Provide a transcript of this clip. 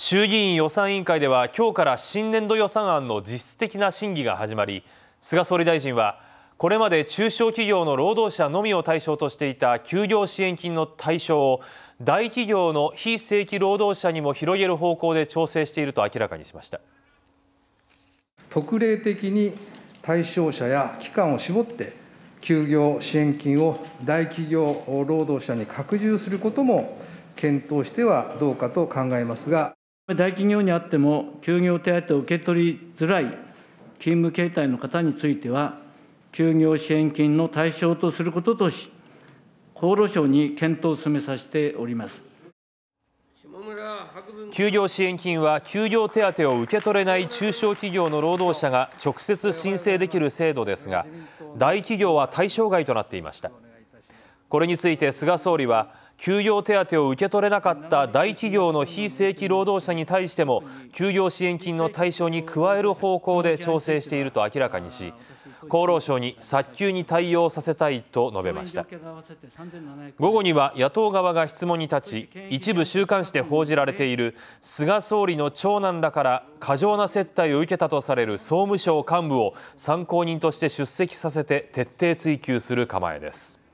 衆議院予算委員会では今日から新年度予算案の実質的な審議が始まり菅総理大臣はこれまで中小企業の労働者のみを対象としていた休業支援金の対象を大企業の非正規労働者にも広げる方向で調整していると明らかにしました特例的に対象者や期間を絞って休業支援金を大企業労働者に拡充することも検討してはどうかと考えますが。大企業にあっても、休業手当を受け取りづらい勤務形態の方については、休業支援金の対象とすることとし、厚労省に検討を進めさせております。休業支援金は休業手当を受け取れない中小企業の労働者が直接申請できる制度ですが大企業は対象外となっていましたこれについて菅総理は休業手当を受け取れなかった大企業の非正規労働者に対しても休業支援金の対象に加える方向で調整していると明らかにし厚労省に早急に対応させたいと述べました午後には野党側が質問に立ち一部週刊誌で報じられている菅総理の長男らから過剰な接待を受けたとされる総務省幹部を参考人として出席させて徹底追及する構えです